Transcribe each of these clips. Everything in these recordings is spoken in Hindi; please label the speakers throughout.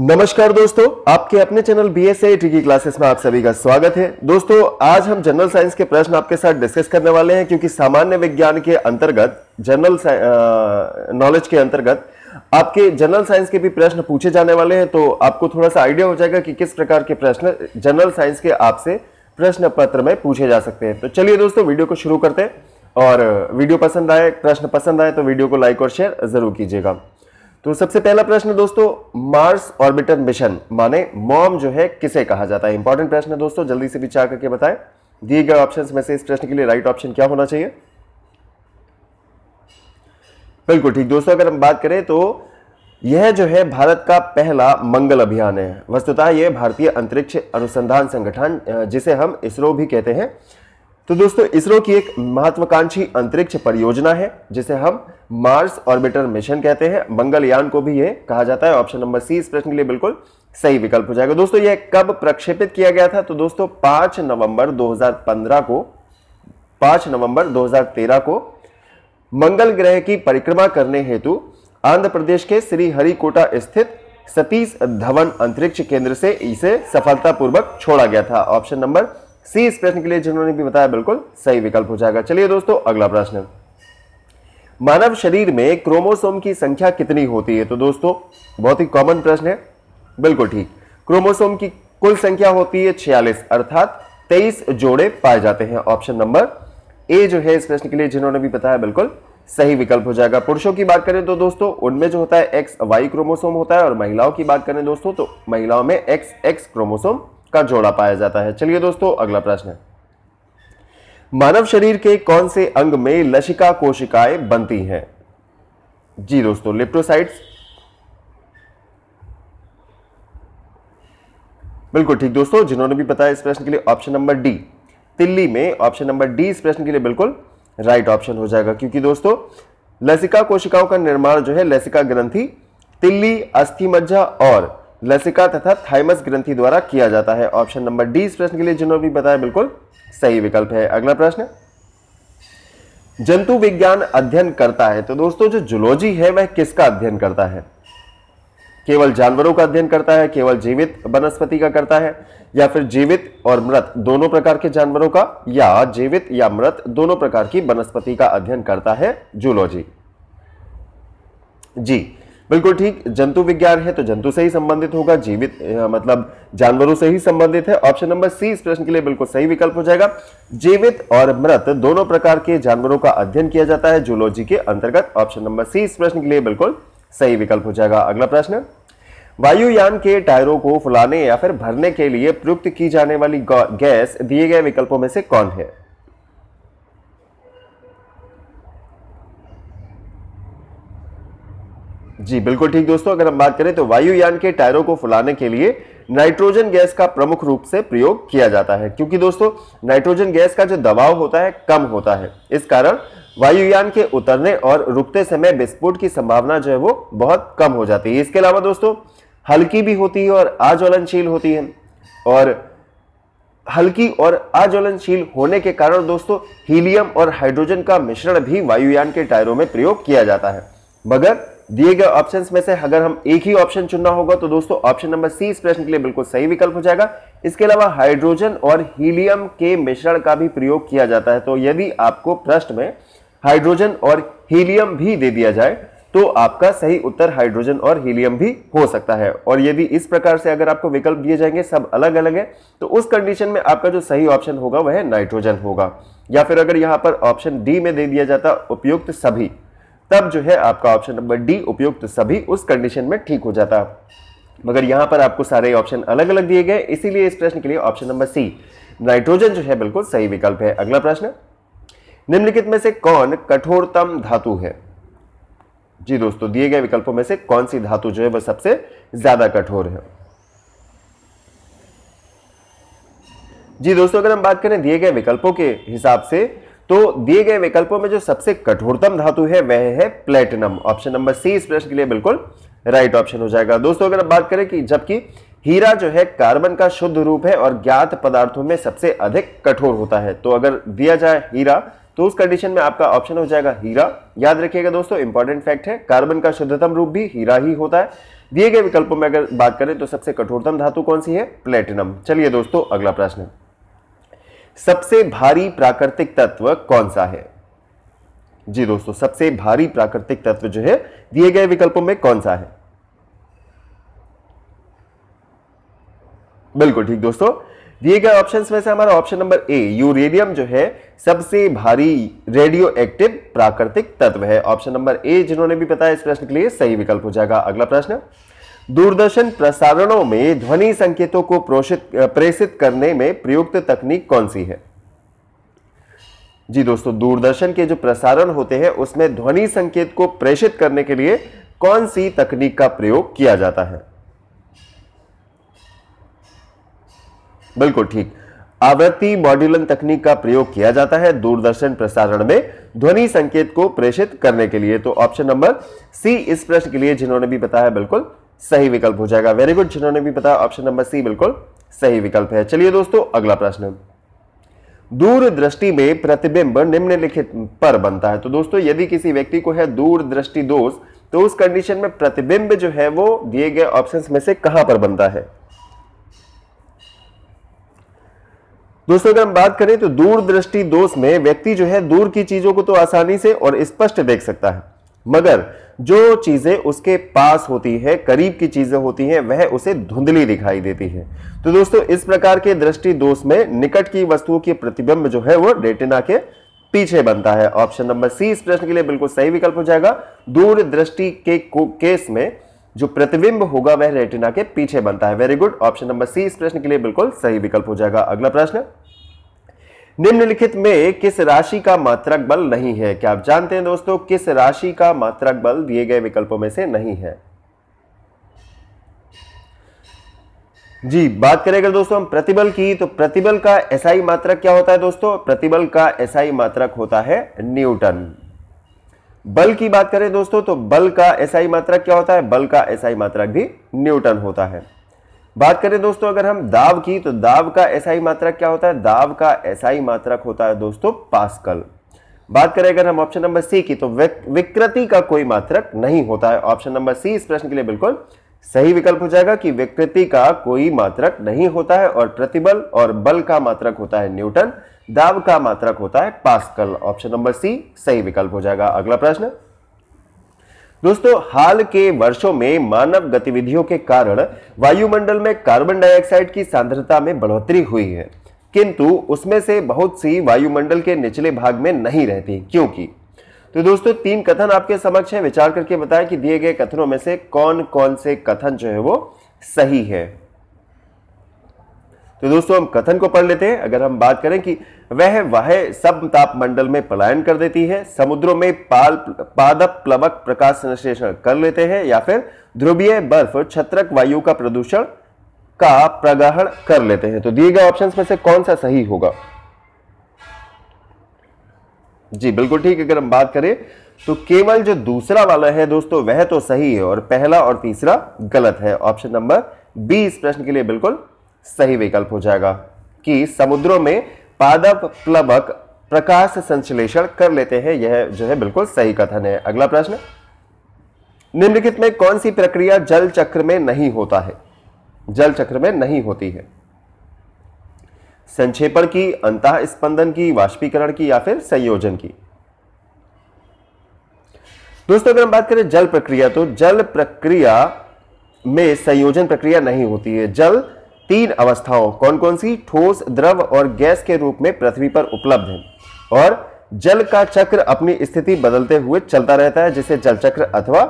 Speaker 1: नमस्कार दोस्तों आपके अपने चैनल बी एस की क्लासेस में आप सभी का स्वागत है दोस्तों आज हम जनरल साइंस के प्रश्न आपके साथ डिस्कस करने वाले हैं क्योंकि सामान्य विज्ञान के अंतर्गत जनरल नॉलेज के अंतर्गत आपके जनरल साइंस के भी प्रश्न पूछे जाने वाले हैं तो आपको थोड़ा सा आइडिया हो जाएगा कि किस प्रकार के प्रश्न जनरल साइंस के आपसे प्रश्न पत्र में पूछे जा सकते हैं तो चलिए दोस्तों वीडियो को शुरू करते हैं और वीडियो पसंद आए प्रश्न पसंद आए तो वीडियो को लाइक और शेयर जरूर कीजिएगा तो सबसे पहला प्रश्न दोस्तों मार्स ऑर्बिटर मिशन माने मॉम जो है किसे कहा जाता है इंपॉर्टेंट प्रश्न है दोस्तों जल्दी से विचार करके बताएं दिए गए ऑप्शन में से इस प्रश्न के लिए राइट ऑप्शन क्या होना चाहिए बिल्कुल ठीक दोस्तों अगर हम बात करें तो यह जो है भारत का पहला मंगल अभियान है वस्तुतः यह भारतीय अंतरिक्ष अनुसंधान संगठन जिसे हम इसरो भी कहते हैं तो दोस्तों इसरो की एक महत्वाकांक्षी अंतरिक्ष परियोजना है जिसे हम मार्स ऑर्बिटर मिशन कहते हैं मंगलयान को भी ये कहा जाता है ऑप्शन नंबर सी इस प्रश्न के लिए बिल्कुल सही विकल्प हो जाएगा दोस्तों यह कब प्रक्षेपित किया गया था तो दोस्तों पांच नवंबर 2015 को पांच नवंबर 2013 को मंगल ग्रह की परिक्रमा करने हेतु आंध्र प्रदेश के श्रीहरिकोटा स्थित सतीश धवन अंतरिक्ष केंद्र से इसे सफलतापूर्वक छोड़ा गया था ऑप्शन नंबर सी इस प्रश्न के लिए जिन्होंने भी बताया बिल्कुल सही विकल्प हो जाएगा चलिए दोस्तों अगला प्रश्न मानव शरीर में क्रोमोसोम की संख्या कितनी होती है तो दोस्तों बहुत ही कॉमन प्रश्न है बिल्कुल ठीक क्रोमोसोम की कुल संख्या होती है छियालीस अर्थात तेईस जोड़े पाए जाते हैं ऑप्शन नंबर ए जो है इस प्रश्न के लिए जिन्होंने भी बताया बिल्कुल सही विकल्प हो जाएगा पुरुषों की बात करें तो दोस्तों उनमें जो होता है एक्स वाई क्रोमोसोम होता है और महिलाओं की बात करें दोस्तों तो महिलाओं में एक्स एक्स क्रोमोसोम का जोड़ा पाया जाता है चलिए दोस्तों अगला प्रश्न मानव शरीर के कौन से अंग में लशिका कोशिकाएं बनती हैं जी दोस्तों लेप्टोसाइट्स बिल्कुल ठीक दोस्तों जिन्होंने भी बताया इस प्रश्न के लिए ऑप्शन नंबर डी तिल्ली में ऑप्शन नंबर डी इस प्रश्न के लिए बिल्कुल राइट ऑप्शन हो जाएगा क्योंकि दोस्तों लसिका कोशिकाओं का निर्माण जो है लसिका ग्रंथि तिल्ली अस्थि मज्जा और लसिका तथा थाइमस ग्रंथि द्वारा किया जाता है ऑप्शन नंबर डी इस प्रश्न के लिए जिन्होंने भी बताया बिल्कुल सही विकल्प है अगला प्रश्न जंतु विज्ञान अध्ययन करता है तो दोस्तों जो जुलॉजी है वह किसका अध्ययन करता है केवल जानवरों का अध्ययन करता है केवल जीवित वनस्पति का करता है या फिर जीवित और मृत दोनों प्रकार के जानवरों का या जीवित या मृत दोनों प्रकार की वनस्पति का अध्ययन करता है जूलॉजी जी बिल्कुल ठीक जंतु विज्ञान है तो जंतु से ही संबंधित होगा जीवित मतलब जानवरों से ही संबंधित है ऑप्शन नंबर सी इस प्रश्न के लिए बिल्कुल सही विकल्प हो जाएगा जीवित और मृत दोनों प्रकार के जानवरों का अध्ययन किया जाता है जूलॉजी के अंतर्गत ऑप्शन नंबर सी इस प्रश्न के लिए बिल्कुल सही विकल्प हो जाएगा अगला प्रश्न वायुयान के टायरों को फुलाने या फिर भरने के लिए प्रयुक्त की जाने वाली गैस दिए गए विकल्पों में से कौन है जी बिल्कुल ठीक दोस्तों अगर हम बात करें तो वायुयान के टायरों को फुलाने के लिए नाइट्रोजन गैस का प्रमुख रूप से प्रयोग किया जाता है क्योंकि दोस्तों नाइट्रोजन गैस का जो दबाव होता है कम होता है इस कारण वायुयान के उतरने और रुकते समय विस्फोट की संभावना जो है वो बहुत कम हो जाती है इसके अलावा दोस्तों हल्की भी होती है और आज्वलनशील होती है और हल्की और आज्वलनशील होने के कारण दोस्तों हीलियम और हाइड्रोजन का मिश्रण भी वायुयान के टायरों में प्रयोग किया जाता है मगर दिए गए ऑप्शन में से अगर हम एक ही ऑप्शन चुनना होगा तो दोस्तों ऑप्शन नंबर सी इस प्रश्न के लिए बिल्कुल सही विकल्प हो जाएगा इसके अलावा हाइड्रोजन और हीलियम के मिश्रण का भी प्रयोग किया जाता है तो यदि आपको प्रश्न में हाइड्रोजन और हीलियम भी दे दिया जाए तो आपका सही उत्तर हाइड्रोजन और हीलियम भी हो सकता है और यदि इस प्रकार से अगर आपको विकल्प दिए जाएंगे सब अलग अलग है तो उस कंडीशन में आपका जो सही ऑप्शन होगा वह नाइट्रोजन होगा या फिर अगर यहाँ पर ऑप्शन डी में दे दिया जाता उपयुक्त सभी तब जो है आपका ऑप्शन नंबर डी उपयुक्त सभी उस कंडीशन में ठीक हो जाता मगर यहां पर आपको सारे ऑप्शन अलग अलग दिए गए इसीलिए इस प्रश्न के लिए ऑप्शन नंबर सी नाइट्रोजन जो है बिल्कुल सही विकल्प है अगला प्रश्न निम्नलिखित में से कौन कठोरतम धातु है जी दोस्तों दिए गए विकल्पों में से कौन सी धातु जो है वह सबसे ज्यादा कठोर है जी दोस्तों अगर हम बात करें दिए गए विकल्पों के हिसाब से तो दिए गए विकल्पों में जो सबसे कठोरतम धातु है वह है प्लेटिनम ऑप्शन नंबर सी इस प्रश्न के लिए बिल्कुल राइट ऑप्शन हो जाएगा दोस्तों अगर बात करें कि जबकि हीरा जो है कार्बन का शुद्ध रूप है और ज्ञात पदार्थों में सबसे अधिक कठोर होता है तो अगर दिया जाए हीरा तो उस कंडीशन में आपका ऑप्शन हो जाएगा हीरा याद रखिएगा दोस्तों इंपॉर्टेंट फैक्ट है कार्बन का शुद्धतम रूप भी हीरा ही होता है दिए गए विकल्पों में अगर बात करें तो सबसे कठोरतम धातु कौन सी है प्लेटिनम चलिए दोस्तों अगला प्रश्न सबसे भारी प्राकृतिक तत्व कौन सा है जी दोस्तों सबसे भारी प्राकृतिक तत्व जो है दिए गए विकल्पों में कौन सा है बिल्कुल ठीक दोस्तों दिए गए ऑप्शंस में से हमारा ऑप्शन नंबर ए यूरेनियम जो है सबसे भारी रेडियो एक्टिव प्राकृतिक तत्व है ऑप्शन नंबर ए जिन्होंने भी बताया इस प्रश्न के लिए सही विकल्प हो जाएगा अगला प्रश्न दूरदर्शन प्रसारणों में ध्वनि संकेतों को प्रेषित करने में प्रयुक्त तकनीक कौन सी है जी दोस्तों दूरदर्शन के जो प्रसारण होते हैं उसमें ध्वनि संकेत को प्रेषित करने के लिए कौन सी तकनीक का प्रयोग किया जाता है बिल्कुल ठीक आवृत्ति मॉड्यूलन तकनीक का प्रयोग किया जाता है दूरदर्शन प्रसारण में ध्वनि संकेत को प्रेषित करने के लिए तो ऑप्शन नंबर सी इस प्रश्न के लिए जिन्होंने भी बताया बिल्कुल सही विकल्प हो जाएगा वेरी गुड जिन्होंने भी बताया ऑप्शन नंबर सी बिल्कुल सही विकल्प है चलिए दोस्तों अगला प्रश्न दृष्टि में प्रतिबिंब निम्नलिखित पर बनता है तो दोस्तों यदि किसी व्यक्ति को है दृष्टि दोष तो उस कंडीशन में प्रतिबिंब जो है वो दिए गए ऑप्शंस में से कहां पर बनता है दोस्तों अगर हम बात करें तो दृष्टि दोष में व्यक्ति जो है दूर की चीजों को तो आसानी से और स्पष्ट देख सकता है मगर जो चीज़ें उसके पास होती है करीब की चीज़ें होती हैं वह उसे धुंधली दिखाई देती है तो दोस्तों इस प्रकार के दृष्टि दोष में निकट की वस्तुओं की प्रतिबिंब जो है वो रेटिना के पीछे बनता है ऑप्शन नंबर सी इस प्रश्न के लिए बिल्कुल सही विकल्प हो जाएगा दूर दृष्टि के केस में जो प्रतिबिंब होगा वह रेटिना के पीछे बनता है very good option number C इस प्रश्न के लिए बिल्कुल सही विकल्प हो जाएगा अगला प्रश्न निम्नलिखित में किस राशि का मात्रक बल नहीं है क्या आप जानते हैं दोस्तों किस राशि का मात्रक बल दिए गए विकल्पों में से नहीं है जी बात करें अगर दोस्तों हम प्रतिबल की तो प्रतिबल का एसआई मात्रक क्या होता है दोस्तों प्रतिबल का एसआई मात्रक होता है न्यूटन बल की बात करें दोस्तों तो बल का एसआई मात्रक क्या होता है बल का एसआई मात्रक भी न्यूटन होता है बात करें दोस्तों अगर हम दाब की तो दाब का एसआई मात्रक क्या होता है दाब का एसआई मात्रक होता है दोस्तों पास्कल बात करें अगर हम ऑप्शन नंबर सी की तो विकृति का कोई मात्रक नहीं होता है ऑप्शन नंबर सी इस प्रश्न के लिए बिल्कुल सही विकल्प हो जाएगा कि विकृति का कोई मात्रक नहीं होता है और प्रतिबल और बल का मात्रक होता है न्यूटन दाब का मात्रक होता है पास्कल ऑप्शन नंबर सी सही विकल्प हो जाएगा अगला प्रश्न दोस्तों हाल के वर्षों में मानव गतिविधियों के कारण वायुमंडल में कार्बन डाइऑक्साइड की सांद्रता में बढ़ोतरी हुई है किंतु उसमें से बहुत सी वायुमंडल के निचले भाग में नहीं रहती क्योंकि तो दोस्तों तीन कथन आपके समक्ष है विचार करके बताएं कि दिए गए कथनों में से कौन कौन से कथन जो है वो सही है तो दोस्तों हम कथन को पढ़ लेते हैं अगर हम बात करें कि वह वह सब तापमंडल में पलायन कर देती है समुद्रों में पाल पादप प्लवक प्रकाश संश्लेषण कर लेते हैं या फिर ध्रुवीय बर्फ छत्रक वायु का प्रदूषण का प्रगहण कर लेते हैं तो दिए गए ऑप्शंस में से कौन सा सही होगा जी बिल्कुल ठीक अगर हम बात करें तो केवल जो दूसरा वाला है दोस्तों वह तो सही है और पहला और तीसरा गलत है ऑप्शन नंबर बी इस प्रश्न के लिए बिल्कुल सही विकल्प हो जाएगा कि समुद्रों में पादप प्लबक प्रकाश संश्लेषण कर लेते हैं यह जो है बिल्कुल सही कथन है अगला प्रश्न निम्नलिखित में कौन सी प्रक्रिया जल चक्र में नहीं होता है जल चक्र में नहीं होती है संक्षेपण की अंत स्पंदन की वाष्पीकरण की या फिर संयोजन की दोस्तों अगर हम बात करें जल प्रक्रिया तो जल प्रक्रिया में संयोजन प्रक्रिया नहीं होती है जल तीन अवस्थाओं कौन कौन सी ठोस द्रव और गैस के रूप में पृथ्वी पर उपलब्ध है और जल का चक्र अपनी स्थिति बदलते हुए चलता रहता है जिसे जल चक्र अथवा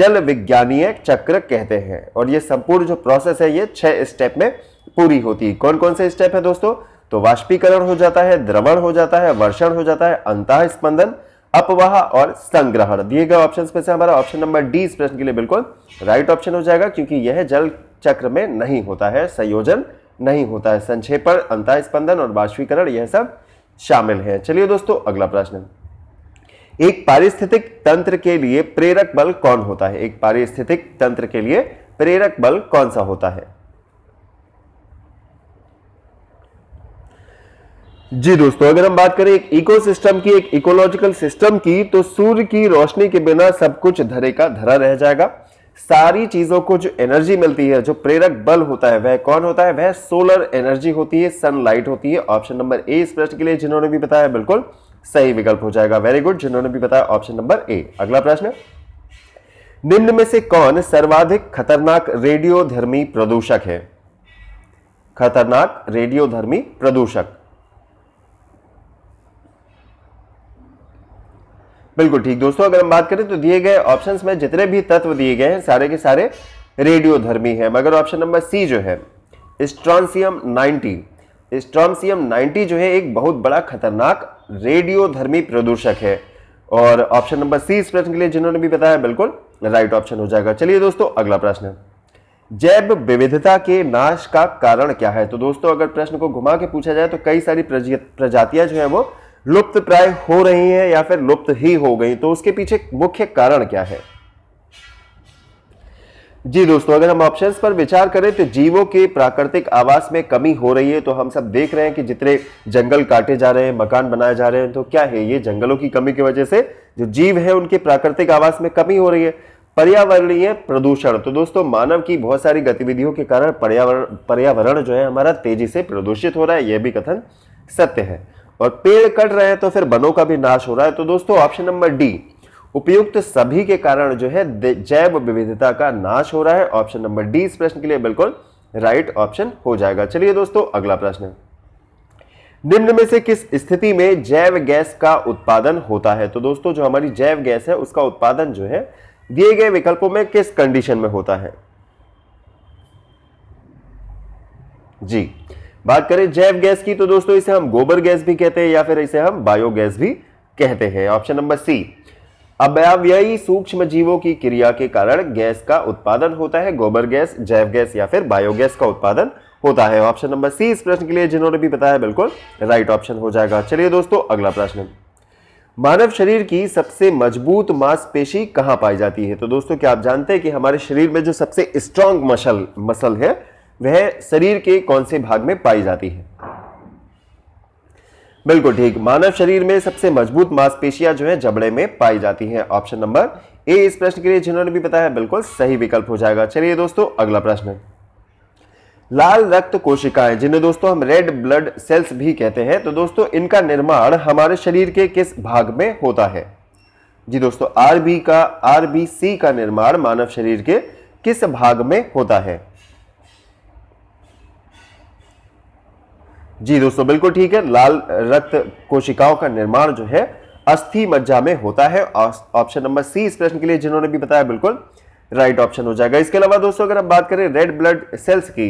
Speaker 1: जल विज्ञानीय चक्र कहते हैं और ये संपूर्ण जो प्रोसेस है ये छह स्टेप में पूरी होती है कौन कौन से स्टेप है दोस्तों तो वाष्पीकरण हो जाता है द्रवण हो जाता है वर्षण हो जाता है अंतः स्पंदन अपवाह और संग्रहण दिए गए ऑप्शन में से हमारा ऑप्शन नंबर डी इस प्रश्न के लिए बिल्कुल राइट ऑप्शन हो जाएगा क्योंकि यह जल चक्र में नहीं होता है संयोजन नहीं होता है संक्षेपण अंतः स्पंदन और बाष्पीकरण यह सब शामिल है चलिए दोस्तों अगला प्रश्न एक पारिस्थितिक तंत्र के लिए प्रेरक बल कौन होता है एक पारिस्थितिक तंत्र के लिए प्रेरक बल कौन सा होता है जी दोस्तों अगर हम बात करें एक इकोसिस्टम की एक इकोलॉजिकल सिस्टम की तो सूर्य की रोशनी के बिना सब कुछ धरे का धरा रह जाएगा सारी चीज़ों को जो एनर्जी मिलती है जो प्रेरक बल होता है वह कौन होता है वह सोलर एनर्जी होती है सनलाइट होती है ऑप्शन नंबर ए इस प्रश्न के लिए जिन्होंने भी बताया बिल्कुल सही विकल्प हो जाएगा वेरी गुड जिन्होंने भी बताया ऑप्शन नंबर ए अगला प्रश्न निम्न में से कौन सर्वाधिक खतरनाक रेडियोधर्मी प्रदूषक है खतरनाक रेडियोधर्मी प्रदूषक बिल्कुल ठीक दोस्तों अगर हम बात करें तो दिए गए ऑप्शन में जितने भी तत्व दिए गए हैं सारे के सारे रेडियो धर्मी है मगर ऑप्शन नंबर सी जो है स्ट्रॉन्सियम 90 स्ट्रॉन्सियम 90 जो है एक बहुत बड़ा खतरनाक रेडियो धर्मी प्रदूषक है और ऑप्शन नंबर सी इस प्रश्न के लिए जिन्होंने भी बताया बिल्कुल राइट ऑप्शन हो जाएगा चलिए दोस्तों अगला प्रश्न जैव विविधता के नाश का कारण क्या है तो दोस्तों अगर प्रश्न को घुमा के पूछा जाए तो कई सारी प्रजातियां जो है वो लुप्त प्राय हो रही हैं या फिर लुप्त ही हो गई तो उसके पीछे मुख्य कारण क्या है जी दोस्तों अगर हम ऑप्शंस पर विचार करें तो जीवों के प्राकृतिक आवास में कमी हो रही है तो हम सब देख रहे हैं कि जितने जंगल काटे जा रहे हैं मकान बनाए जा रहे हैं तो क्या है ये जंगलों की कमी की वजह से जो जीव है उनके प्राकृतिक आवास में कमी हो रही है पर्यावरणीय प्रदूषण तो दोस्तों मानव की बहुत सारी गतिविधियों के कारण पर्यावरण पर्यावरण जो है हमारा तेजी से प्रदूषित हो रहा है यह भी कथन सत्य है और पेड़ कट रहे हैं तो फिर बनों का भी नाश हो रहा है तो दोस्तों ऑप्शन नंबर डी उपयुक्त सभी के कारण जो है जैव विविधता का नाश हो रहा है ऑप्शन नंबर डी इस प्रश्न के लिए बिल्कुल राइट ऑप्शन हो जाएगा चलिए दोस्तों अगला प्रश्न निम्न में से किस स्थिति में जैव गैस का उत्पादन होता है तो दोस्तों जो हमारी जैव गैस है उसका उत्पादन जो है दिए गए विकल्पों में किस कंडीशन में होता है जी बात करें जैव गैस की तो दोस्तों इसे हम गोबर गैस भी कहते हैं या फिर इसे हम बायोगैस भी कहते हैं ऑप्शन नंबर सी अव्ययी सूक्ष्म जीवों की क्रिया के कारण गैस का उत्पादन होता है गोबर गैस जैव गैस या फिर बायोगैस का उत्पादन होता है ऑप्शन नंबर सी इस प्रश्न के लिए जिन्होंने भी बताया बिल्कुल राइट ऑप्शन हो जाएगा चलिए दोस्तों अगला प्रश्न मानव शरीर की सबसे मजबूत मांसपेशी कहां पाई जाती है तो दोस्तों क्या आप जानते हैं कि हमारे शरीर में जो सबसे स्ट्रांग मसल मसल है वह शरीर के कौन से भाग में पाई जाती है बिल्कुल ठीक मानव शरीर में सबसे मजबूत मांसपेशियां जो है जबड़े में पाई जाती हैं ऑप्शन नंबर ए इस प्रश्न के लिए जिन्होंने भी बताया बिल्कुल सही विकल्प हो जाएगा चलिए दोस्तों अगला प्रश्न लाल रक्त कोशिकाएं जिन्हें दोस्तों हम रेड ब्लड सेल्स भी कहते हैं तो दोस्तों इनका निर्माण हमारे शरीर के किस भाग में होता है जी दोस्तों आरबी का आरबीसी का निर्माण मानव शरीर के किस भाग में होता है जी दोस्तों बिल्कुल ठीक है लाल रक्त कोशिकाओं का निर्माण जो है अस्थि मज्जा में होता है ऑप्शन नंबर सी इस प्रश्न के लिए जिन्होंने भी बताया बिल्कुल राइट ऑप्शन हो जाएगा इसके अलावा दोस्तों अगर हम बात करें रेड ब्लड सेल्स की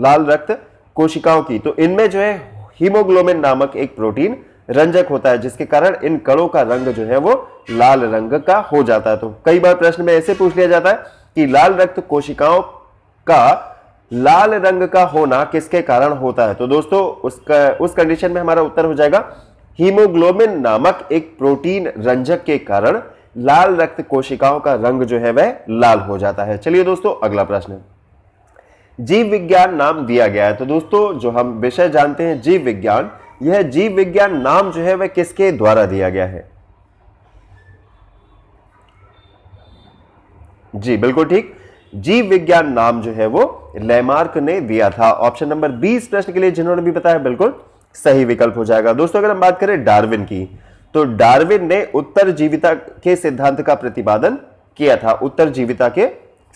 Speaker 1: लाल रक्त कोशिकाओं की तो इनमें जो है हीमोग्लोबिन नामक एक प्रोटीन रंजक होता है जिसके कारण इन कणों का रंग जो है वो लाल रंग का हो जाता है तो कई बार प्रश्न में ऐसे पूछ लिया जाता है कि लाल रक्त कोशिकाओं का लाल रंग का होना किसके कारण होता है तो दोस्तों उसका उस कंडीशन में हमारा उत्तर हो जाएगा हीमोग्लोबिन नामक एक प्रोटीन रंजक के कारण लाल रक्त कोशिकाओं का रंग जो है वह लाल हो जाता है चलिए दोस्तों अगला प्रश्न जीव विज्ञान नाम दिया गया है तो दोस्तों जो हम विषय जानते हैं जीव विज्ञान यह जीव विज्ञान नाम जो है वह किसके द्वारा दिया गया है जी बिल्कुल ठीक जीव विज्ञान नाम जो है वो लेमार्क ने दिया था ऑप्शन नंबर बी इस प्रश्न के लिए जिन्होंने भी बताया बिल्कुल सही विकल्प हो जाएगा दोस्तों अगर हम बात करें डार्विन की तो डार्विन ने उत्तर जीविता के सिद्धांत का प्रतिपादन किया था उत्तर जीविता के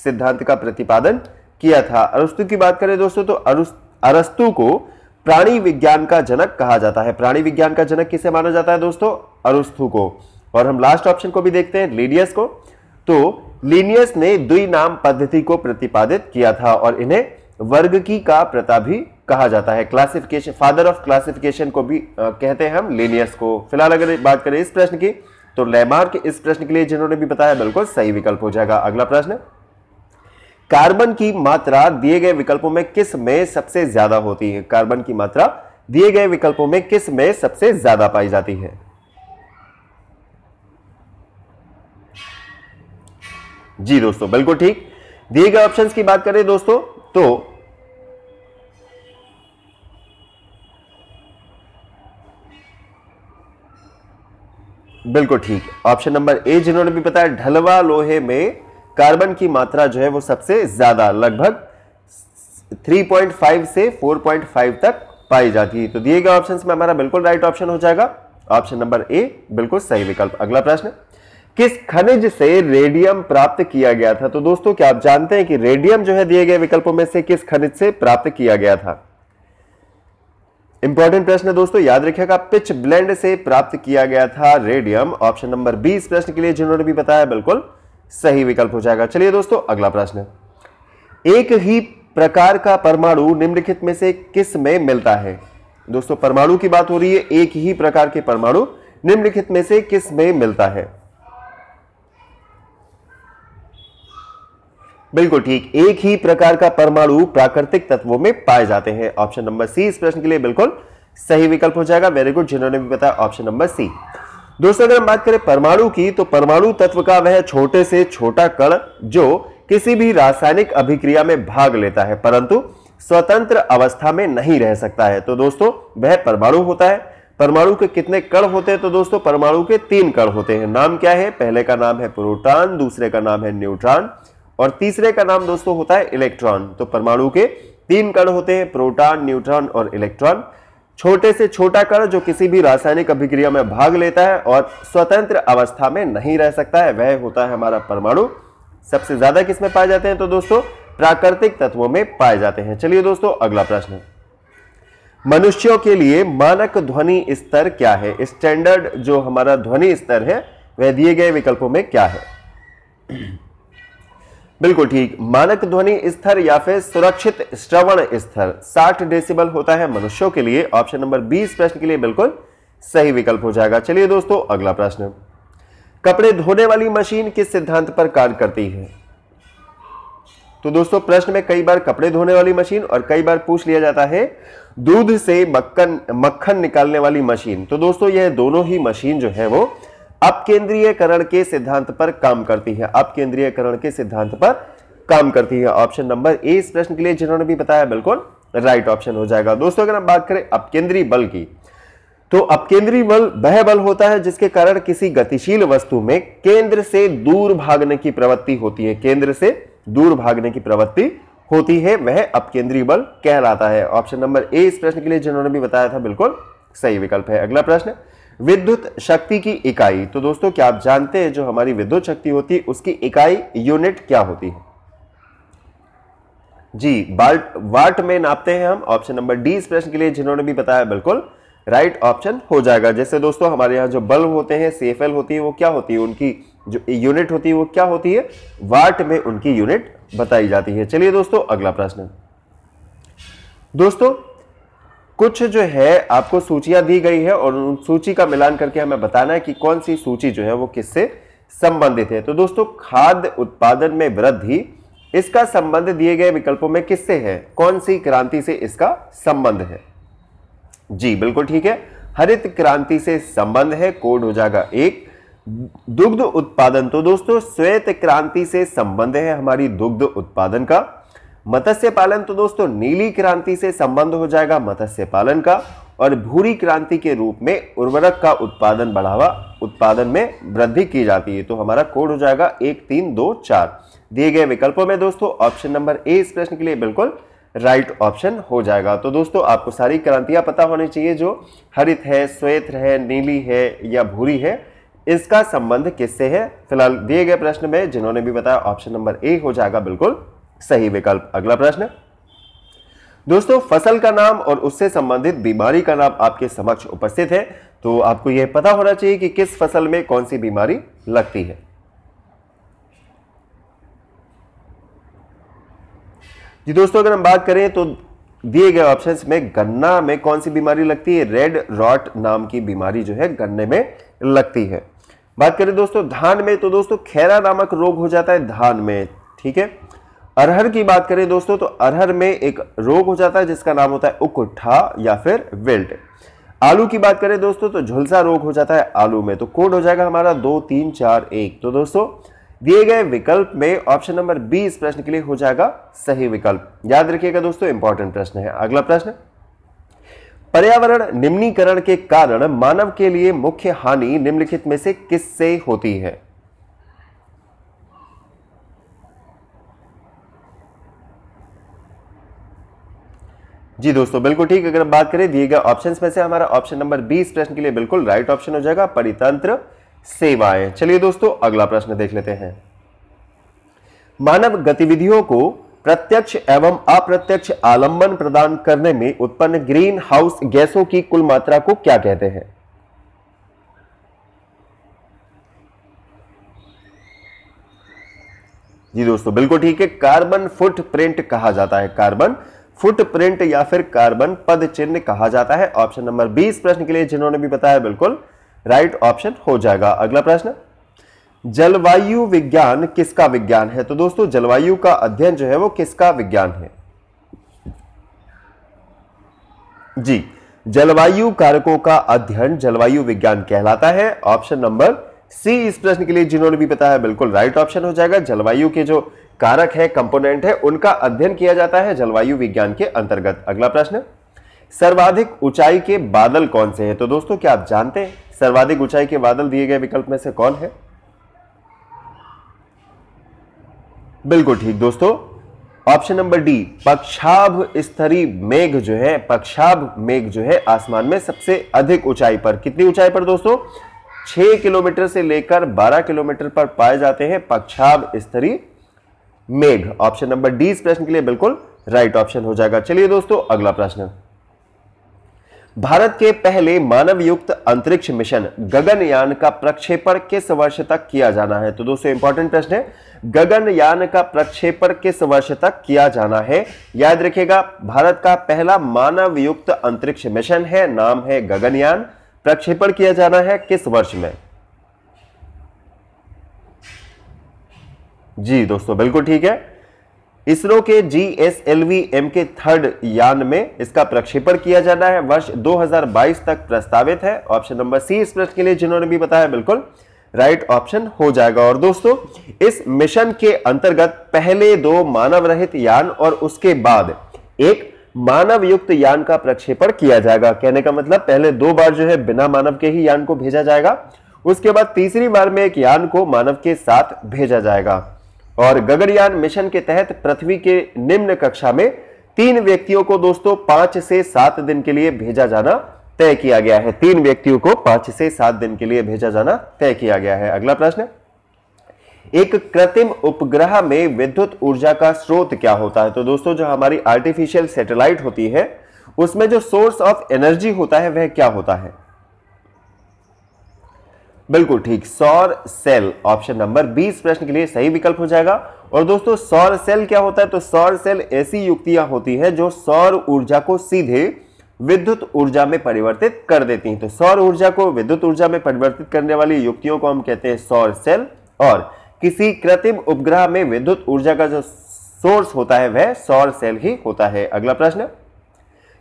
Speaker 1: सिद्धांत का प्रतिपादन किया था अरस्तु की बात करें दोस्तों तो अरस्तु को प्राणी विज्ञान का जनक कहा जाता है प्राणी विज्ञान का जनक किसे माना जाता है दोस्तों अरुस्तु को और हम लास्ट ऑप्शन को भी देखते हैं लीडियस को तो लीनियस ने द्वि नाम पद्धति को प्रतिपादित किया था और इन्हें वर्ग की का प्रता भी कहा जाता है क्लासिफिकेशन फादर ऑफ क्लासिफिकेशन को भी आ, कहते हैं हम लीनियस को फिलहाल अगर बात करें इस प्रश्न की तो लेमार के इस प्रश्न के लिए जिन्होंने भी बताया बिल्कुल सही विकल्प हो जाएगा अगला प्रश्न कार्बन की मात्रा दिए गए विकल्पों में किस में सबसे ज्यादा होती है कार्बन की मात्रा दिए गए विकल्पों में किस में सबसे ज्यादा पाई जाती है जी दोस्तों बिल्कुल ठीक दिए गए ऑप्शंस की बात करें दोस्तों तो बिल्कुल ठीक ऑप्शन नंबर ए जिन्होंने भी बताया ढलवा लोहे में कार्बन की मात्रा जो है वो सबसे ज्यादा लगभग 3.5 से 4.5 तक पाई जाती है तो दिए गए ऑप्शंस में हमारा बिल्कुल राइट ऑप्शन हो जाएगा ऑप्शन नंबर ए बिल्कुल सही विकल्प अगला प्रश्न किस खनिज से रेडियम प्राप्त किया गया था तो दोस्तों क्या आप जानते हैं कि रेडियम जो है दिए गए विकल्पों में से किस खनिज से प्राप्त किया गया था इंपॉर्टेंट प्रश्न है दोस्तों याद रखिएगा पिच ब्लेंड से प्राप्त किया गया था रेडियम ऑप्शन नंबर बीस प्रश्न के लिए जिन्होंने भी बताया बिल्कुल सही विकल्प हो जाएगा चलिए दोस्तों अगला प्रश्न एक ही प्रकार का परमाणु निम्नलिखित में से किस में मिलता है दोस्तों परमाणु की बात हो रही है एक ही प्रकार के परमाणु निम्नलिखित में से किस में मिलता है बिल्कुल ठीक एक ही प्रकार का परमाणु प्राकृतिक तत्वों में पाए जाते हैं ऑप्शन नंबर सी इस प्रश्न के लिए बिल्कुल सही विकल्प हो जाएगा वेरी गुड जिन्होंने भी बताया ऑप्शन नंबर सी दोस्तों अगर हम बात करें परमाणु की तो परमाणु तत्व का वह छोटे से छोटा कण जो किसी भी रासायनिक अभिक्रिया में भाग लेता है परंतु स्वतंत्र अवस्था में नहीं रह सकता है तो दोस्तों वह परमाणु होता है परमाणु के कितने कण होते हैं तो दोस्तों परमाणु के तीन कण होते हैं नाम क्या है पहले का नाम है प्रोटॉन दूसरे का नाम है न्यूट्रॉन और तीसरे का नाम दोस्तों होता है इलेक्ट्रॉन तो परमाणु के तीन कण होते हैं प्रोटॉन न्यूट्रॉन और इलेक्ट्रॉन छोटे से छोटा कण जो किसी भी रासायनिक अभिक्रिया में भाग लेता है और स्वतंत्र अवस्था में नहीं रह सकता है वह होता है हमारा परमाणु सबसे ज्यादा किसमें पाए जाते हैं तो दोस्तों प्राकृतिक तत्वों में पाए जाते हैं चलिए दोस्तों अगला प्रश्न मनुष्यों के लिए मानक ध्वनि स्तर क्या है स्टैंडर्ड जो हमारा ध्वनि स्तर है वह दिए गए विकल्पों में क्या है बिल्कुल ठीक मानक ध्वनि स्तर या फिर सुरक्षित श्रवण स्तर 60 डेसिबल होता है मनुष्यों के लिए ऑप्शन नंबर 20 प्रश्न के लिए बिल्कुल सही विकल्प हो जाएगा चलिए दोस्तों अगला प्रश्न कपड़े धोने वाली मशीन किस सिद्धांत पर कार्य करती है तो दोस्तों प्रश्न में कई बार कपड़े धोने वाली मशीन और कई बार पूछ लिया जाता है दूध से मक्खन मक्खन निकालने वाली मशीन तो दोस्तों यह दोनों ही मशीन जो है वो अपकेंद्रीयकरण के सिद्धांत पर काम करती है अपकेंद्रीयकरण के सिद्धांत पर काम करती है ऑप्शन नंबर ए इस प्रश्न के लिए जिन्होंने भी बताया बिल्कुल राइट ऑप्शन हो जाएगा दोस्तों अगर हम बात करें अपकेंद्रीय बल की तो अपकेंद्रीय बल वह बल होता है जिसके कारण किसी गतिशील वस्तु में केंद्र से दूर भागने की प्रवृत्ति होती है केंद्र से दूर भागने की प्रवृत्ति होती है वह अपकेंद्रीय बल कहलाता है ऑप्शन नंबर ए इस प्रश्न के लिए जिन्होंने भी बताया था बिल्कुल सही विकल्प है अगला प्रश्न विद्युत शक्ति की इकाई तो दोस्तों क्या आप जानते हैं जो हमारी विद्युत शक्ति होती है उसकी इकाई यूनिट क्या होती है जी बाल्ट वाट में नापते हैं हम ऑप्शन नंबर डी इस प्रश्न के लिए जिन्होंने भी बताया बिल्कुल राइट ऑप्शन हो जाएगा जैसे दोस्तों हमारे यहाँ जो बल्ब होते हैं सी होती है वो क्या होती है उनकी जो यूनिट होती है वो क्या होती है वाट में उनकी यूनिट बताई जाती है चलिए दोस्तों अगला प्रश्न दोस्तों कुछ जो है आपको सूचियां दी गई है और उन सूची का मिलान करके हमें बताना है कि कौन सी सूची जो है वो किससे संबंधित है तो दोस्तों खाद्य उत्पादन में वृद्धि इसका संबंध दिए गए विकल्पों में किससे है कौन सी क्रांति से इसका संबंध है जी बिल्कुल ठीक है हरित क्रांति से संबंध है कोड हो जाएगा एक दुग्ध उत्पादन तो दोस्तों श्वेत क्रांति से संबंध है हमारी दुग्ध उत्पादन का मत्स्य पालन तो दोस्तों नीली क्रांति से संबंध हो जाएगा मत्स्य पालन का और भूरी क्रांति के रूप में उर्वरक का उत्पादन बढ़ावा उत्पादन में वृद्धि की जाती है तो हमारा कोड हो जाएगा एक तीन दो चार दिए गए विकल्पों में दोस्तों ऑप्शन नंबर ए इस प्रश्न के लिए बिल्कुल राइट right ऑप्शन हो जाएगा तो दोस्तों आपको सारी क्रांतियां पता होनी चाहिए जो हरित है श्वेत है नीली है या भूरी है इसका संबंध किससे है फिलहाल दिए गए प्रश्न में जिन्होंने भी बताया ऑप्शन नंबर ए हो जाएगा बिल्कुल सही विकल्प अगला प्रश्न दोस्तों फसल का नाम और उससे संबंधित बीमारी का नाम आपके समक्ष उपस्थित है तो आपको यह पता होना चाहिए कि किस फसल में कौन सी बीमारी लगती है जी दोस्तों अगर हम बात करें तो दिए गए ऑप्शंस में गन्ना में कौन सी बीमारी लगती है रेड रॉट नाम की बीमारी जो है गन्ने में लगती है बात करें दोस्तों धान में तो दोस्तों खैरा नामक रोग हो जाता है धान में ठीक है अरहर की बात करें दोस्तों तो अरहर में एक रोग हो जाता है जिसका नाम होता है उकठा या फिर विल्ट आलू की बात करें दोस्तों तो झुलसा रोग हो जाता है आलू में तो कोड हो जाएगा हमारा दो तीन चार एक तो दोस्तों दिए गए विकल्प में ऑप्शन नंबर बी इस प्रश्न के लिए हो जाएगा सही विकल्प याद रखिएगा दोस्तों इंपॉर्टेंट प्रश्न है अगला प्रश्न पर्यावरण निम्नीकरण के कारण मानव के लिए मुख्य हानि निम्नलिखित में से किससे होती है जी दोस्तों बिल्कुल ठीक अगर हम बात करें दिए गए ऑप्शन में से हमारा ऑप्शन नंबर बी इस प्रश्न के लिए बिल्कुल राइट ऑप्शन हो जाएगा परितंत्र सेवाएं चलिए दोस्तों अगला प्रश्न देख लेते हैं मानव गतिविधियों को प्रत्यक्ष एवं अप्रत्यक्ष आलंबन प्रदान करने में उत्पन्न ग्रीन हाउस गैसों की कुल मात्रा को क्या कहते हैं जी दोस्तों बिल्कुल ठीक है कार्बन फुटप्रिंट कहा जाता है कार्बन फुटप्रिंट या फिर कार्बन पद चिन्ह कहा जाता है ऑप्शन नंबर बी इस प्रश्न के लिए जिन्होंने भी बताया बिल्कुल राइट ऑप्शन हो जाएगा अगला प्रश्न जलवायु विज्ञान किसका विज्ञान है तो दोस्तों जलवायु का अध्ययन जो है वो किसका विज्ञान है जी जलवायु कारकों का अध्ययन जलवायु विज्ञान कहलाता है ऑप्शन नंबर सी इस प्रश्न के लिए जिन्होंने भी बताया बिल्कुल राइट ऑप्शन हो जाएगा जलवायु के जो कारक है कंपोनेंट है उनका अध्ययन किया जाता है जलवायु विज्ञान के अंतर्गत अगला प्रश्न सर्वाधिक ऊंचाई के बादल कौन से हैं तो दोस्तों क्या आप जानते हैं सर्वाधिक ऊंचाई के बादल दिए गए विकल्प में से कौन है बिल्कुल ठीक दोस्तों ऑप्शन नंबर डी पक्षाभ स्तरी मेघ जो है पक्षाभ मेघ जो है आसमान में सबसे अधिक ऊंचाई पर कितनी ऊंचाई पर दोस्तों 6 किलोमीटर से लेकर 12 किलोमीटर पर पाए जाते हैं पक्षाभ स्तरी मेघ ऑप्शन नंबर डी इस प्रश्न के लिए बिल्कुल राइट ऑप्शन हो जाएगा चलिए दोस्तों अगला प्रश्न भारत के पहले मानव युक्त अंतरिक्ष मिशन गगनयान का प्रक्षेपण किस वर्ष तक किया जाना है तो दोस्तों इंपॉर्टेंट प्रश्न है गगनयान का प्रक्षेपण किस वर्ष तक किया जाना है याद रखिएगा भारत का पहला मानव युक्त अंतरिक्ष मिशन है नाम है गगनयान प्रक्षेपण किया जाना है किस वर्ष में जी दोस्तों बिल्कुल ठीक है इसरो के G S L V M के थर्ड यान में इसका प्रक्षेपण किया जाना है वर्ष 2022 तक प्रस्तावित है ऑप्शन नंबर सी इस प्रश्न के लिए जिन्होंने भी बताया बिल्कुल राइट ऑप्शन हो जाएगा और दोस्तों इस मिशन के अंतर्गत पहले दो मानव रहित यान और उसके बाद एक मानव युक्त यान का प्रक्षेपण किया जाएगा कहने का मतलब पहले दो बार जो है बिना मानव के ही यान को भेजा जाएगा उसके बाद तीसरी बार में एक यान को मानव के साथ भेजा जाएगा और गगनयान मिशन के तहत पृथ्वी के निम्न कक्षा में तीन व्यक्तियों को दोस्तों पांच से सात दिन के लिए भेजा जाना तय किया गया है तीन व्यक्तियों को पांच से सात दिन के लिए भेजा जाना तय किया गया है अगला प्रश्न एक कृत्रिम उपग्रह में विद्युत ऊर्जा का स्रोत क्या होता है तो दोस्तों जो हमारी आर्टिफिशियल सैटेलाइट होती है उसमें जो सोर्स ऑफ एनर्जी होता है वह क्या होता है बिल्कुल ठीक सौर सेल ऑप्शन नंबर बीस प्रश्न के लिए सही विकल्प हो जाएगा और दोस्तों सौर सेल क्या होता है तो सौर सेल ऐसी युक्तियां होती है जो सौर ऊर्जा को सीधे विद्युत ऊर्जा में परिवर्तित कर देती हैं तो सौर ऊर्जा को विद्युत ऊर्जा में परिवर्तित करने वाली युक्तियों को हम कहते हैं सौर सेल और किसी कृत्रिम उपग्रह में विद्युत ऊर्जा का जो सोर्स होता है वह सौर सेल ही होता है अगला प्रश्न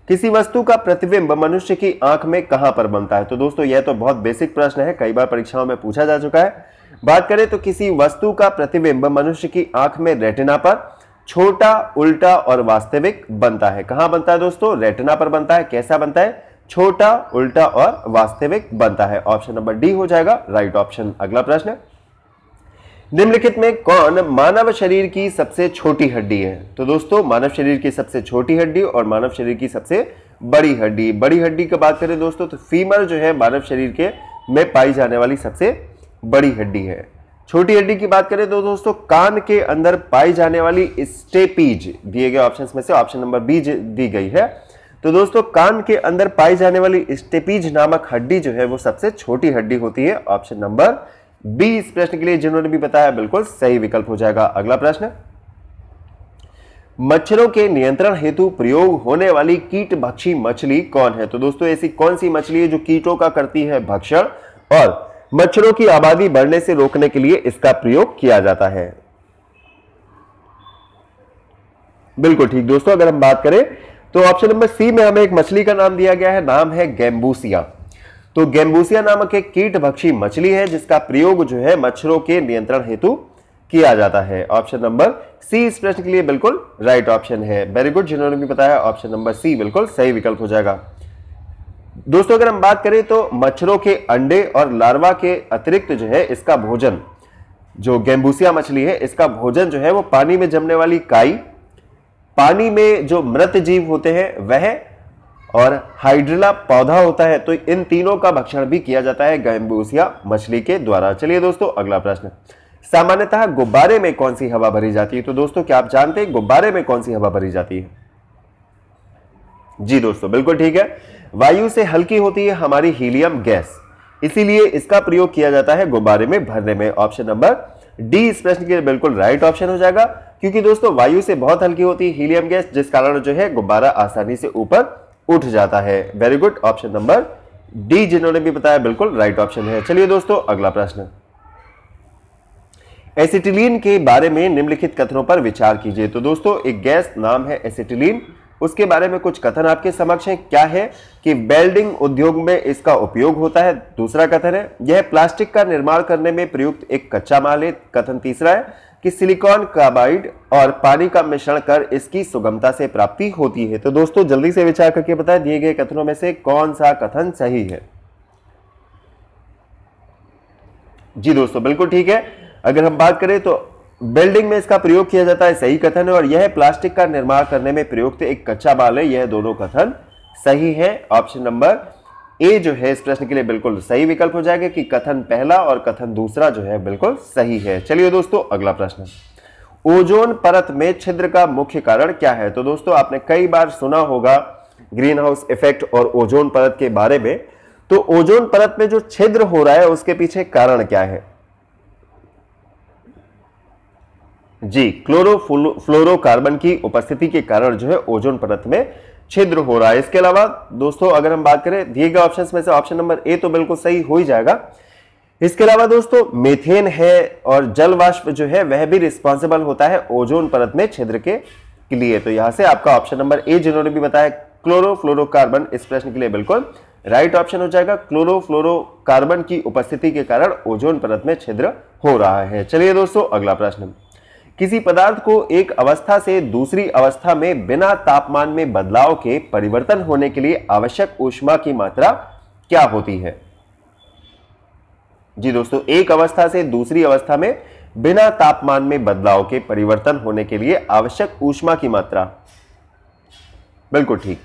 Speaker 1: किसी वस्तु का प्रतिबिंब मनुष्य की आंख में कहां पर बनता है तो दोस्तों यह तो बहुत बेसिक प्रश्न है कई बार परीक्षाओं में पूछा जा चुका है बात करें तो किसी वस्तु का प्रतिबिंब मनुष्य की आंख में रेटिना पर छोटा उल्टा और वास्तविक बनता है कहां बनता है दोस्तों रेटिना पर बनता है कैसा बनता है छोटा उल्टा और वास्तविक बनता है ऑप्शन नंबर डी हो जाएगा राइट ऑप्शन अगला प्रश्न निम्नलिखित में कौन मानव शरीर की सबसे छोटी हड्डी है तो दोस्तों मानव शरीर की सबसे छोटी हड्डी और मानव शरीर की सबसे बड़ी हड्डी बड़ी हड्डी की बात करें दोस्तों तो फीमर जो है मानव शरीर के में पाई जाने वाली सबसे बड़ी हड्डी है छोटी हड्डी की बात करें तो दोस्तों कान के अंदर पाई जाने वाली स्टेपीज दिए गए ऑप्शंस में से ऑप्शन नंबर बी दी गई है तो दोस्तों कान के अंदर पाई जाने वाली स्टेपीज नामक हड्डी जो है वो सबसे छोटी हड्डी होती है ऑप्शन नंबर बी इस प्रश्न के लिए जिन्होंने भी बताया बिल्कुल सही विकल्प हो जाएगा अगला प्रश्न मच्छरों के नियंत्रण हेतु प्रयोग होने वाली कीट भक्षी मछली कौन है तो दोस्तों ऐसी कौन सी मछली है जो कीटों का करती है भक्षण और मच्छरों की आबादी बढ़ने से रोकने के लिए इसका प्रयोग किया जाता है बिल्कुल ठीक दोस्तों अगर हम बात करें तो ऑप्शन नंबर सी में हमें एक मछली का नाम दिया गया है नाम है गैम्बूसिया तो गेम्बूसिया नामक एक कीट भक्षी मछली है जिसका प्रयोग जो है मच्छरों के नियंत्रण हेतु किया जाता है ऑप्शन नंबर सी इस प्रश्न के लिए बिल्कुल राइट ऑप्शन है वेरी गुड जिन्होंने भी बताया ऑप्शन नंबर सी बिल्कुल सही विकल्प हो जाएगा दोस्तों अगर हम बात करें तो मच्छरों के अंडे और लार्वा के अतिरिक्त जो है इसका भोजन जो गेम्बूसिया मछली है इसका भोजन जो है वो पानी में जमने वाली काई पानी में जो मृत जीव होते हैं वह और हाइड्रिला पौधा होता है तो इन तीनों का भक्षण भी किया जाता है गैम्बूसिया मछली के द्वारा चलिए दोस्तों अगला प्रश्न सामान्यतः गुब्बारे में कौन सी हवा भरी जाती है तो दोस्तों क्या आप जानते हैं गुब्बारे में कौन सी हवा भरी जाती है जी दोस्तों बिल्कुल ठीक है वायु से हल्की होती है हमारी हीलियम गैस इसीलिए इसका प्रयोग किया जाता है गुब्बारे में भरने में ऑप्शन नंबर डी इस प्रश्न के बिल्कुल राइट ऑप्शन हो जाएगा क्योंकि दोस्तों वायु से बहुत हल्की होती है हीलियम गैस जिस कारण जो है गुब्बारा आसानी से ऊपर उठ जाता है very good option number D जिन्होंने भी बताया बिल्कुल राइट ऑप्शन है चलिए दोस्तों अगला प्रश्न एसिटिलीन के बारे में निम्नलिखित कथनों पर विचार कीजिए तो दोस्तों एक गैस नाम है एसिटिलीन उसके बारे में कुछ कथन आपके समक्ष है क्या है कि वेल्डिंग उद्योग में इसका उपयोग होता है दूसरा कथन है यह प्लास्टिक का निर्माण करने में प्रयुक्त एक कच्चा माल है कथन तीसरा है कि सिलिकॉन कार्बाइड और पानी का मिश्रण कर इसकी सुगमता से प्राप्ति होती है तो दोस्तों जल्दी से विचार करके बताएं दिए गए कथनों में से कौन सा कथन सही है जी दोस्तों बिल्कुल ठीक है अगर हम बात करें तो बिल्डिंग में इसका प्रयोग किया जाता है सही कथन है और यह प्लास्टिक का निर्माण करने में प्रयुक्त एक कच्चा बाल है यह दोनों कथन सही है ऑप्शन नंबर ए जो है इस प्रश्न के लिए बिल्कुल सही विकल्प हो जाएगा कि कथन पहला और कथन दूसरा जो है बिल्कुल सही है चलिए दोस्तों अगला प्रश्न ओजोन परत में छिद्र का मुख्य कारण क्या है तो दोस्तों आपने कई बार सुना होगा ग्रीन हाउस इफेक्ट और ओजोन परत के बारे में तो ओजोन परत में जो छिद्र हो रहा है उसके पीछे कारण क्या है जी क्लोरो फ्लोरोकार्बन की उपस्थिति के कारण जो है ओजोन परत में छिद्र हो रहा है इसके अलावा दोस्तों अगर हम बात करें दिए गए ऑप्शन में से ऑप्शन नंबर ए तो बिल्कुल सही हो ही जाएगा इसके अलावा दोस्तों मेथेन है और जल वाष्प जो है वह भी रिस्पॉन्सिबल होता है ओजोन परत में छिद्र के लिए तो यहां से आपका ऑप्शन नंबर ए जिन्होंने भी बताया क्लोरोफ्लोरोकार्बन इस प्रश्न के लिए बिल्कुल राइट ऑप्शन हो जाएगा क्लोरोफ्लोरोकार्बन की उपस्थिति के कारण ओजोन परत में छिद्र हो रहा है चलिए दोस्तों अगला प्रश्न किसी पदार्थ को एक अवस्था से दूसरी अवस्था में बिना तापमान में बदलाव के परिवर्तन होने के लिए आवश्यक ऊष्मा की मात्रा क्या होती है जी दोस्तों एक अवस्था से दूसरी अवस्था में बिना तापमान में बदलाव के परिवर्तन होने के लिए आवश्यक ऊष्मा की मात्रा बिल्कुल ठीक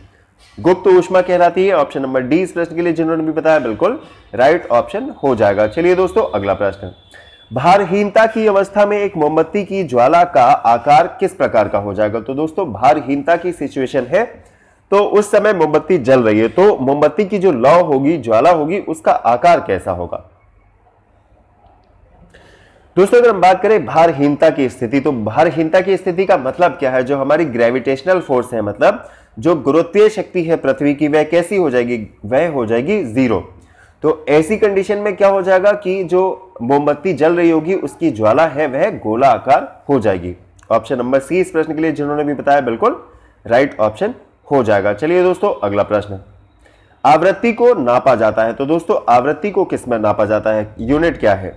Speaker 1: गुप्त ऊष्मा कहलाती है ऑप्शन नंबर डी इस प्रश्न के लिए जिन्होंने भी बताया बिल्कुल राइट ऑप्शन हो जाएगा चलिए दोस्तों अगला प्रश्न भारहीनता की अवस्था में एक मोमबत्ती की ज्वाला का आकार किस प्रकार का हो जाएगा तो दोस्तों भारहीनता की सिचुएशन है तो उस समय मोमबत्ती जल रही है तो मोमबत्ती की जो लौ होगी ज्वाला होगी उसका आकार कैसा होगा दोस्तों अगर हम बात करें भारहीनता की स्थिति तो भारहीनता की स्थिति का मतलब क्या है जो हमारी ग्रेविटेशनल फोर्स है मतलब जो गुरुत्वीय शक्ति है पृथ्वी की वह कैसी हो जाएगी वह हो जाएगी जीरो तो ऐसी कंडीशन में क्या हो जाएगा कि जो मोमबत्ती जल रही होगी उसकी ज्वाला है वह गोला आकार हो जाएगी ऑप्शन नंबर सी इस प्रश्न के लिए जिन्होंने भी बताया बिल्कुल राइट ऑप्शन हो जाएगा चलिए दोस्तों अगला प्रश्न आवृत्ति को नापा जाता है तो दोस्तों आवृत्ति को किसमें नापा जाता है यूनिट क्या है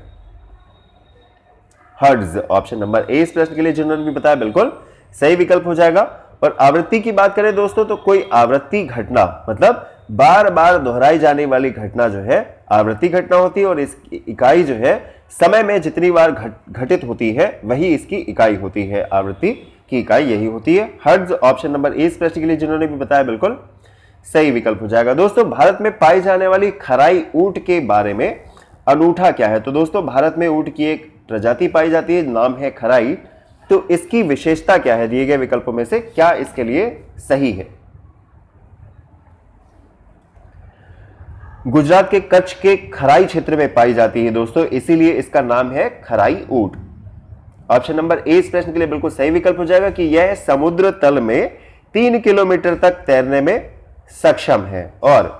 Speaker 1: हर्ड्स ऑप्शन नंबर ए इस प्रश्न के लिए जिन्होंने भी बताया बिल्कुल सही विकल्प हो जाएगा और आवृत्ति की बात करें दोस्तों तो कोई आवृत्ति घटना मतलब बार बार दोहराई जाने वाली घटना जो है आवृत्ति घटना होती है और इस इकाई जो है समय में जितनी बार घट घटित होती है वही इसकी इकाई होती है आवृत्ति की इकाई यही होती है हर्ज ऑप्शन नंबर ए इस प्रश्न के लिए जिन्होंने भी बताया बिल्कुल सही विकल्प हो जाएगा दोस्तों भारत में पाई जाने वाली खराई ऊट के बारे में अनूठा क्या है तो दोस्तों भारत में ऊट की एक प्रजाति पाई जाती है नाम है खराई तो इसकी विशेषता क्या है दिए गए विकल्पों में से क्या इसके लिए सही है गुजरात के कच्छ के खराई क्षेत्र में पाई जाती है दोस्तों इसीलिए इसका नाम है खराई ऊट ऑप्शन नंबर ए इस प्रश्न के लिए बिल्कुल सही विकल्प हो जाएगा कि यह समुद्र तल में तीन किलोमीटर तक तैरने में सक्षम है और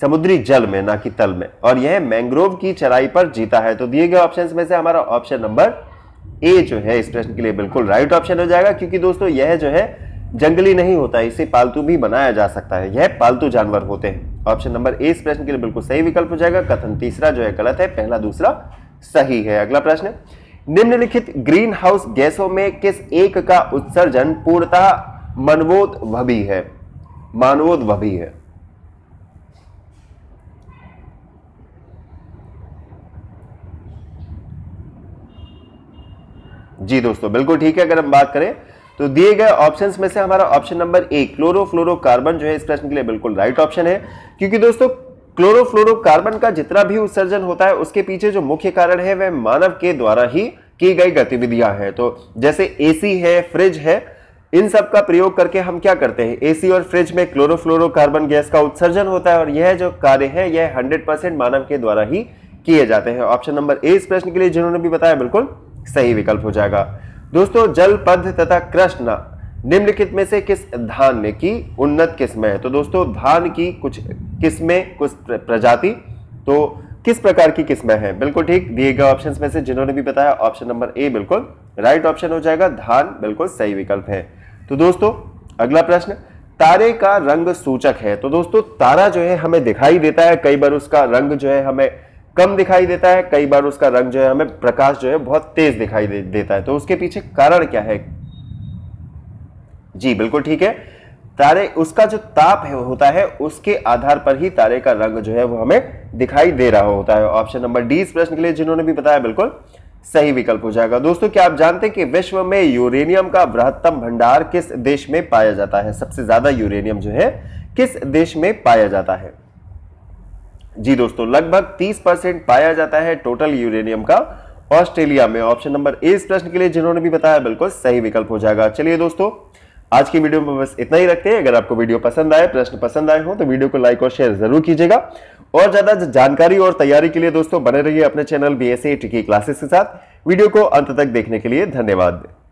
Speaker 1: समुद्री जल में ना कि तल में और यह मैंग्रोव की चराई पर जीता है तो दिए गए ऑप्शंस में से हमारा ऑप्शन नंबर ए जो है इस प्रश्न के लिए बिल्कुल राइट ऑप्शन हो जाएगा क्योंकि दोस्तों यह जो है जंगली नहीं होता इसे पालतू भी बनाया जा सकता है यह पालतू जानवर होते हैं ऑप्शन नंबर ए इस प्रश्न के लिए बिल्कुल सही विकल्प हो जाएगा कथन तीसरा जो है गलत है पहला दूसरा सही है अगला प्रश्न निम्नलिखित ग्रीन हाउस गैसों में किस एक का उत्सर्जन पूर्णतः मनवोद्भवी है मानवोद्भवी है जी दोस्तों बिल्कुल ठीक है अगर हम बात करें तो दिए गए ऑप्शन में से हमारा ऑप्शन नंबर ए क्लोरोफ्लोरोकार्बन जो है इस प्रश्न के लिए बिल्कुल राइट ऑप्शन है क्योंकि दोस्तों क्लोरोफ्लोरोकार्बन का जितना भी उत्सर्जन होता है उसके पीछे जो मुख्य कारण है वह मानव के द्वारा ही की गई गतिविधियां हैं तो जैसे एसी है फ्रिज है इन सब का प्रयोग करके हम क्या करते हैं एसी और फ्रिज में क्लोरोफ्लोरोकार्बन गैस का उत्सर्जन होता है और यह जो कार्य है यह 100% मानव के द्वारा ही किए जाते हैं ऑप्शन नंबर ए इस प्रश्न के लिए जिन्होंने भी बताया बिल्कुल सही विकल्प हो जाएगा दोस्तों जलपद तथा कृष्ण निम्नलिखित में से किस धान्य की उन्नत किस्म है तो दोस्तों धान की कुछ किस्में कुछ प्रजाति तो किस प्रकार की किस्में हैं बिल्कुल ठीक दिए गए ऑप्शंस में से जिन्होंने भी बताया ऑप्शन नंबर ए बिल्कुल राइट ऑप्शन हो जाएगा धान बिल्कुल सही विकल्प है तो दोस्तों अगला प्रश्न तारे का रंग सूचक है तो दोस्तों तारा जो है हमें दिखाई देता है कई बार उसका रंग जो है हमें कम दिखाई देता है कई बार उसका रंग जो है हमें प्रकाश जो है बहुत तेज दिखाई दे, देता है तो उसके पीछे कारण क्या है जी बिल्कुल ठीक है तारे उसका जो ताप है होता है उसके आधार पर ही तारे का रंग जो है वो हमें दिखाई दे रहा होता है ऑप्शन नंबर डी इस प्रश्न के लिए जिन्होंने भी बताया बिल्कुल सही विकल्प हो जाएगा दोस्तों क्या आप जानते हैं कि विश्व में यूरेनियम का बृहत्तम भंडार किस देश में पाया जाता है सबसे ज्यादा यूरेनियम जो है किस देश में पाया जाता है जी दोस्तों लगभग 30 परसेंट पाया जाता है टोटल यूरेनियम का ऑस्ट्रेलिया में ऑप्शन नंबर ए इस प्रश्न के लिए जिन्होंने भी बताया बिल्कुल सही विकल्प हो जाएगा चलिए दोस्तों आज की वीडियो में बस इतना ही रखते हैं अगर आपको वीडियो पसंद आए प्रश्न पसंद आए हो तो वीडियो को लाइक और शेयर जरूर कीजिएगा और ज्यादा जानकारी और तैयारी के लिए दोस्तों बने रहिए अपने चैनल बी एस क्लासेस के साथ वीडियो को अंत तक देखने के लिए धन्यवाद